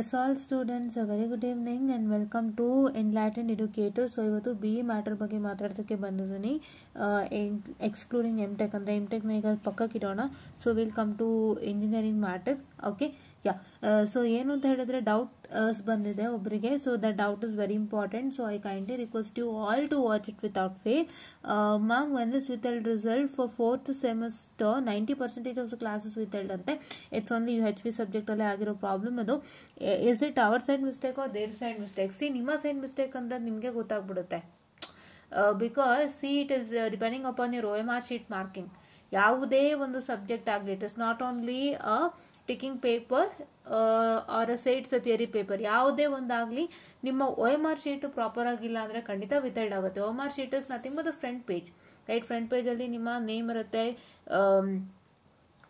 S all students very good evening and welcome to enlightened educator so ಇವತ್ತು B E matter ಬಗ್ಗೆ ಮಾತಾಡೋದಕ್ಕೆ ಬಂದಿದ್ದೀನಿ excluding M tech ಅಂದರೆ M ಟೆಕ್ನ ಈಗ ಪಕ್ಕಕ್ಕಿಡೋಣ so will come to engineering matter okay yeah so uh, ಏನು ಅಂತ ಹೇಳಿದ್ರೆ ಡೌಟ್ಸ್ ಬಂದಿದೆ ಒಬ್ಬರಿಗೆ so the doubt is very important so I kindly request you all to watch it without fail ma'am when this held result for fourth semester ninety percentage of the classes withheld ಅಂತೆ it's only U H V ಸಬ್ಜೆಕ್ಟಲ್ಲೇ ಆಗಿರೋ problem ಅದು is it our side mistake or their side mistake see ನಿಮ್ಮ side mistake ಅಂದ್ರೆ ನಿಮಗೆ ಗೊತ್ತಾಗ್ಬಿಡುತ್ತೆ because see it is depending upon your O M R sheet marking ಯಾವುದೇ ಒಂದು ಸಬ್ಜೆಕ್ಟ್ ಆಗಲಿ it is not only a ticking paper or sides theory paper ಯಾವುದೇ ಒಂದಾಗಲಿ ನಿಮ್ಮ O M R sheet proper ಆಗಿಲ್ಲ ಅಂದರೆ ಖಂಡಿತ ವಿತರ್ಡ್ ಆಗುತ್ತೆ O M R sheet is nothing front page right front ಪೇಜಲ್ಲಿ ನಿಮ್ಮ um, ನೇಮ್ ಇರುತ್ತೆ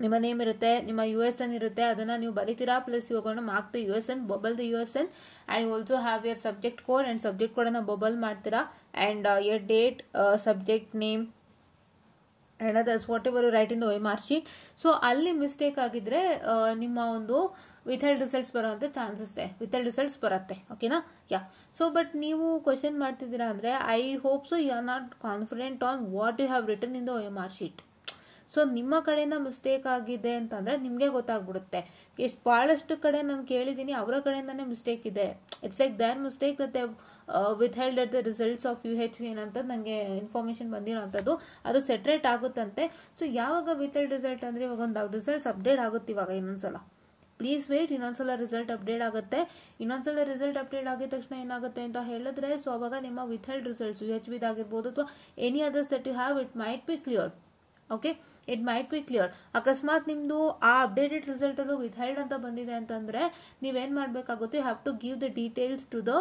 ನಿಮ್ಮ ನೇಮ್ ಇರುತ್ತೆ ನಿಮ್ಮ ಯು ಎಸ್ ಎನ್ ಇರುತ್ತೆ ಅದನ್ನು ನೀವು ಬರೀತೀರಾ ಪ್ಲಸ್ ಇವಾಗ mark the U S N bubble the U S N and also have your subject code and subject ಕೋಡನ್ನು ಬೊಬಲ್ ಮಾಡ್ತೀರಾ and your date subject name others whatever write in the OMR sheet so ಅಲ್ಲಿ mistake ಆಗಿದ್ರೆ ನಿಮ್ಮ ಒಂದು without results ಬರೋವಂಥ chances ಇದೆ without results ಬರುತ್ತೆ ಓಕೆನಾ ಯಾ ಸೊ ಬಟ್ ನೀವು ಕ್ವಶನ್ ಮಾಡ್ತಿದ್ದೀರಾ ಅಂದರೆ I hope so you are not confident on what you have written in the OMR sheet so ನಿಮ್ಮ ಕಡೆಯಿಂದ ಮಿಸ್ಟೇಕ್ ಆಗಿದೆ ಅಂತಂದರೆ ನಿಮಗೆ ಗೊತ್ತಾಗ್ಬಿಡುತ್ತೆ ಎಷ್ಟು ಭಾಳಷ್ಟು ಕಡೆ ನಾನು ಕೇಳಿದ್ದೀನಿ ಅವರ ಕಡೆಯಿಂದನೇ ಮಿಸ್ಟೇಕ್ ಇದೆ it's like their mistake that withheld at the results of U H V ಏನಂತ ನನಗೆ ಇನ್ಫಾರ್ಮೇಶನ್ ಬಂದಿರೋಂಥದ್ದು ಅದು ಸೆಟ್ರೇಟ್ ಆಗುತ್ತಂತೆ ಸೊ ಯಾವಾಗ ವಿತ್ ರಿಸಲ್ಟ್ ಅಂದರೆ ಇವಾಗ ಒಂದು ರಿಸಲ್ಟ್ಸ್ ಅಪ್ಡೇಟ್ ಆಗುತ್ತೆ ಇವಾಗ ಇನ್ನೊಂದ್ಸಲ ಪ್ಲೀಸ್ ವೇಟ್ ಇನ್ನೊಂದ್ಸಲ ರಿಸಲ್ಟ್ ಅಪ್ಡೇಟ್ ಆಗುತ್ತೆ ಇನ್ನೊಂದ್ಸಲ ರಿಸಲ್ಟ್ ಅಪ್ಡೇಟ್ ಆಗಿದ ತಕ್ಷಣ ಏನಾಗುತ್ತೆ ಅಂತ ಹೇಳಿದ್ರೆ ಸೊ ಅವಾಗ ನಿಮ್ಮ withheld results U H ವಿದಾಗಿರ್ಬೋದು ಅಥವಾ any others that you have it might be clear okay it might be clear ಅಕಸ್ಮಾತ್ ನಿಮ್ದು ಆ ಅಪ್ಡೇಟೆಡ್ ರಿಸಲ್ಟ್ ವಿತ್ ಹೈಲ್ಡ್ ಅಂತ ಬಂದಿದೆ ಅಂತಂದ್ರೆ ನೀವೇನ್ ಮಾಡಬೇಕಾಗುತ್ತೆ you have to give the details to the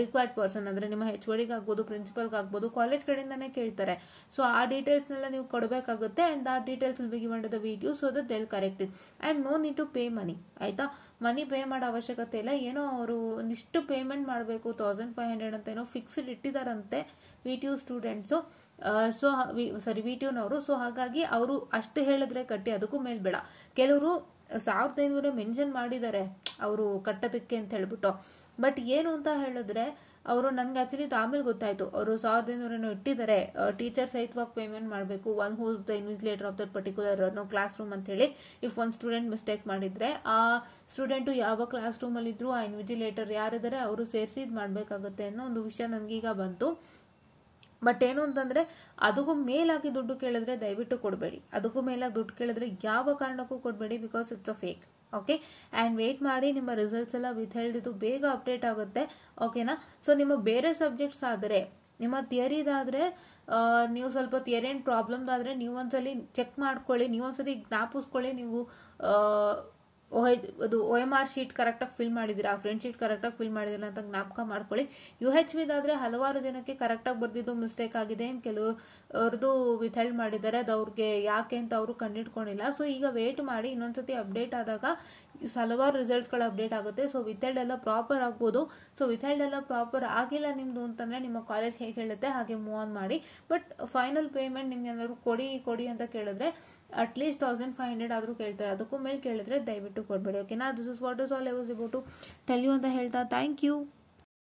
required person ಅಂದ್ರೆ ನಿಮ್ಮ ಹೆಚ್ ಆಗ್ಬೋದು ಪ್ರಿನ್ಸಿಪಲ್ಗೆ ಆಗ್ಬೋದು ಕಾಲೇಜ್ ಕಡೆಯಿಂದನೇ ಕೇಳ್ತಾರೆ ಸೊ ಆ ಡೀಟೇಲ್ಸ್ನೆಲ್ಲ ನೀವು ಕೊಡಬೇಕಾಗುತ್ತೆ ಅಂಡ್ ಆ details will be given the video so that they'll corrected and no need to pay money ಆಯಿತಾ ಮನಿ ಪೇ ಮಾಡೋ ಅವಶ್ಯಕತೆ ಇಲ್ಲ ಏನೋ ಅವರು ಒಂದಿಷ್ಟು ಪೇಮೆಂಟ್ ಮಾಡಬೇಕು ತೌಸಂಡ್ ಫೈವ್ ಹಂಡ್ರೆಡ್ ಅಂತ ಏನೋ ಫಿಕ್ಸ್ಡ್ ಇಟ್ಟಿದಾರಂತೆ V T students so sorry V T so ಹಾಗಾಗಿ ಅವ್ರು ಅವರು ಅಷ್ಟು ಹೇಳಿದ್ರೆ ಕಟ್ಟಿ ಅದಕ್ಕೂ ಮೇಲೆ ಬೇಡ ಕೆಲವರು ಸಾವಿರದ ಐನೂರ ಮೆನ್ಷನ್ ಮಾಡಿದ್ದಾರೆ ಅವರು ಕಟ್ಟೋದಕ್ಕೆ ಅಂತ ಹೇಳ್ಬಿಟ್ಟು ಬಟ್ ಏನು ಅಂತ ಹೇಳಿದ್ರೆ ಅವರು ನನಗೆ ಆ್ಯಕ್ಚುಲಿ ಆಮೇಲೆ ಗೊತ್ತಾಯ್ತು ಅವರು ಸಾವಿರದ ಐನೂರನ್ನು ಇಟ್ಟಿದ್ದಾರೆ ಟೀಚರ್ ಸಹಿತವಾಗಿ ಪೇಮೆಂಟ್ ಮಾಡಬೇಕು one who's the invigilator of that particular ಅನ್ನೋ ಕ್ಲಾಸ್ ರೂಮ್ ಅಂತ ಹೇಳಿ ಇಫ್ ಒಂದು ಸ್ಟೂಡೆಂಟ್ ಮಿಸ್ಟೇಕ್ ಮಾಡಿದ್ರೆ ಆ ಸ್ಟೂಡೆಂಟು ಯಾವ ಕ್ಲಾಸ್ ಇದ್ರು ಆ ಇನ್ವಿಜಿಲೇಟರ್ ಯಾರಿದ್ದಾರೆ ಅವರು ಸೇರಿಸಿದ್ ಮಾಡಬೇಕಾಗುತ್ತೆ ಅನ್ನೋ ಒಂದು ವಿಷಯ ನನಗೀಗ ಬಂತು ಬಟ್ ಏನು ಅಂತಂದ್ರೆ ಅದಕ್ಕೂ ಮೇಲಾಗಿ ದುಡ್ಡು ಕೇಳಿದ್ರೆ ದಯವಿಟ್ಟು ಕೊಡಬೇಡಿ ಅದಕ್ಕೂ ಮೇಲಾಗಿ ದುಡ್ಡು ಕೇಳಿದ್ರೆ ಯಾವ ಕಾರಣಕ್ಕೂ ಕೊಡಬೇಡಿ because it's a fake okay and wait ಮಾಡಿ ನಿಮ್ಮ ರಿಸಲ್ಟ್ಸ್ ಎಲ್ಲ ವಿತ್ ಹೇಳಿದ್ದು ಬೇಗ ಅಪ್ಡೇಟ್ ಆಗುತ್ತೆ ಓಕೆನಾ ಸೊ ನಿಮ್ಮ ಬೇರೆ ಸಬ್ಜೆಕ್ಟ್ಸ್ ಆದರೆ ನಿಮ್ಮ ಥಿಯರಿದಾದರೆ ನೀವು ಸ್ವಲ್ಪ ಥಿಯರಿ ಪ್ರಾಬ್ಲಮ್ ಪ್ರಾಬ್ಲಮ್ದಾದರೆ ನೀವು ಒಂದ್ಸಲಿ ಚೆಕ್ ಮಾಡ್ಕೊಳ್ಳಿ ನೀವು ಜ್ಞಾಪಿಸ್ಕೊಳ್ಳಿ ನೀವು ಅದು ಒ ಎಮ್ ಆರ್ ಶೀಟ್ ಕರೆಕ್ಟಾಗಿ ಫಿಲ್ ಮಾಡಿದ್ದೀರಾ ಆ ಫ್ರೆಂಡ್ ಶೀಟ್ ಕರೆಕ್ಟಾಗಿ ಫಿಲ್ ಮಾಡಿದಿರ ಅಂತ ಜ್ಞಾಪಕ ಮಾಡ್ಕೊಳ್ಳಿ ಯು ಹೆಚ್ ವಿದಾದರೆ ಹಲವಾರು ಜನಕ್ಕೆ ಕರೆಕ್ಟಾಗಿ ಬರೆದಿದ್ದು ಮಿಸ್ಟೇಕ್ ಆಗಿದೆ ಕೆಲವು ಅವ್ರದ್ದು ವಿಥೆಲ್ಡ್ ಮಾಡಿದ್ದಾರೆ ಅದು ಅವ್ರಿಗೆ ಯಾಕೆ ಅಂತ ಅವರು ಕಂಡಿಟ್ಕೊಂಡಿಲ್ಲ ಸೊ ಈಗ ವೇಟ್ ಮಾಡಿ ಇನ್ನೊಂದ್ಸತಿ ಅಪ್ಡೇಟ್ ಆದಾಗ ಹಲವಾರು ರಿಸಲ್ಟ್ಸ್ಗಳು ಅಪ್ಡೇಟ್ ಆಗುತ್ತೆ ಸೊ ವಿಥೆಲ್ಡ್ ಎಲ್ಲ ಪ್ರಾಪರ್ ಆಗ್ಬೋದು ಸೊ ವಿಥೆಲ್ಡ್ ಎಲ್ಲ ಪ್ರಾಪರ್ ಆಗಿಲ್ಲ ನಿಮ್ಮದು ಅಂತಂದರೆ ನಿಮ್ಮ ಕಾಲೇಜ್ ಹೇಗೆ ಹೇಳುತ್ತೆ ಹಾಗೆ ಮೂವ್ ಆನ್ ಮಾಡಿ ಬಟ್ ಫೈನಲ್ ಪೇಮೆಂಟ್ ನಿಮ್ಗೆ ಏನಾದರೂ ಕೊಡಿ ಕೊಡಿ ಅಂತ ಕೇಳಿದ್ರೆ ಅಟ್ಲೀಸ್ಟ್ ತೌಸಂಡ್ ಫೈವ್ ಹಂಡ್ರೆಡ್ ಆದರೂ ಕೇಳ್ತಾರೆ ಅದಕ್ಕೂ ಮೇಲೆ ಕೇಳಿದ್ರೆ ದಯವಿಟ್ಟು ಕೊಡಬೇಡಿ ಓಕೆನಾ this is what is all I was about to tell you ಅಂತ ಹೇಳ್ತಾ ಥ್ಯಾಂಕ್ ಯು